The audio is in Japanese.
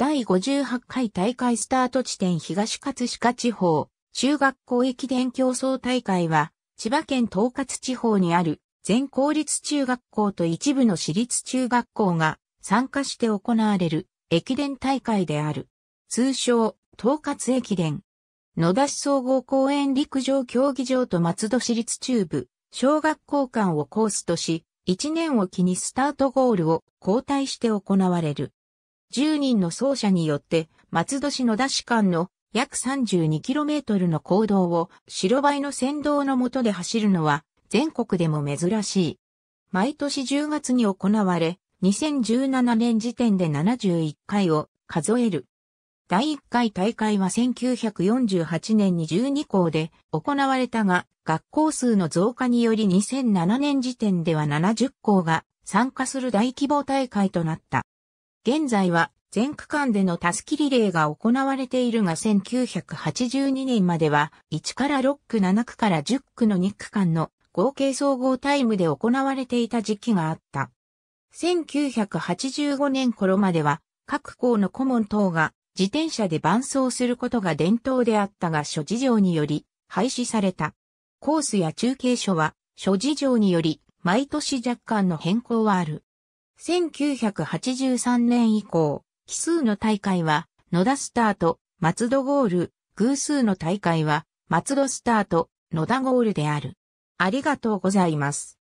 第58回大会スタート地点東葛飾地方、中学校駅伝競争大会は、千葉県東葛地方にある全公立中学校と一部の私立中学校が参加して行われる駅伝大会である。通称、東葛駅伝。野田市総合公園陸上競技場と松戸市立中部、小学校間をコースとし、1年を機にスタートゴールを交代して行われる。10人の奏者によって、松戸市野田市間の約 32km の行動を白バイの先導の下で走るのは全国でも珍しい。毎年10月に行われ、2017年時点で71回を数える。第1回大会は1948年に12校で行われたが、学校数の増加により2007年時点では70校が参加する大規模大会となった。現在は全区間でのタスキリレーが行われているが1982年までは1から6区7区から10区の2区間の合計総合タイムで行われていた時期があった。1985年頃までは各校の顧問等が自転車で伴走することが伝統であったが諸事情により廃止された。コースや中継所は諸事情により毎年若干の変更はある。1983年以降、奇数の大会は、野田スタート、松戸ゴール、偶数の大会は、松戸スタート、野田ゴールである。ありがとうございます。